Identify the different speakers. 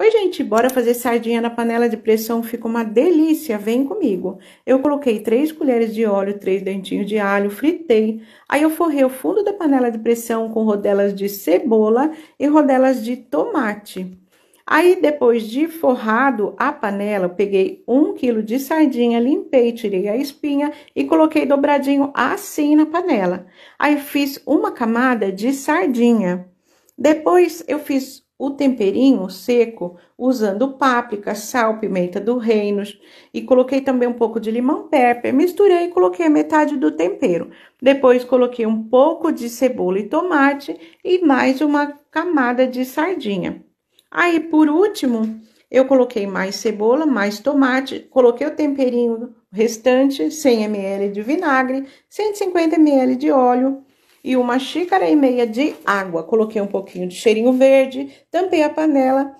Speaker 1: Oi, gente, bora fazer sardinha na panela de pressão, fica uma delícia, vem comigo. Eu coloquei 3 colheres de óleo, 3 dentinhos de alho, fritei. Aí eu forrei o fundo da panela de pressão com rodelas de cebola e rodelas de tomate. Aí, depois de forrado a panela, eu peguei um quilo de sardinha, limpei, tirei a espinha e coloquei dobradinho assim na panela. Aí, fiz uma camada de sardinha. Depois, eu fiz o temperinho seco usando páprica, sal, pimenta do reino e coloquei também um pouco de limão pepper. Misturei e coloquei a metade do tempero. Depois coloquei um pouco de cebola e tomate e mais uma camada de sardinha. Aí por último, eu coloquei mais cebola, mais tomate, coloquei o temperinho restante, 100 ml de vinagre, 150 ml de óleo e uma xícara e meia de água. Coloquei um pouquinho de cheirinho verde, tampei a panela,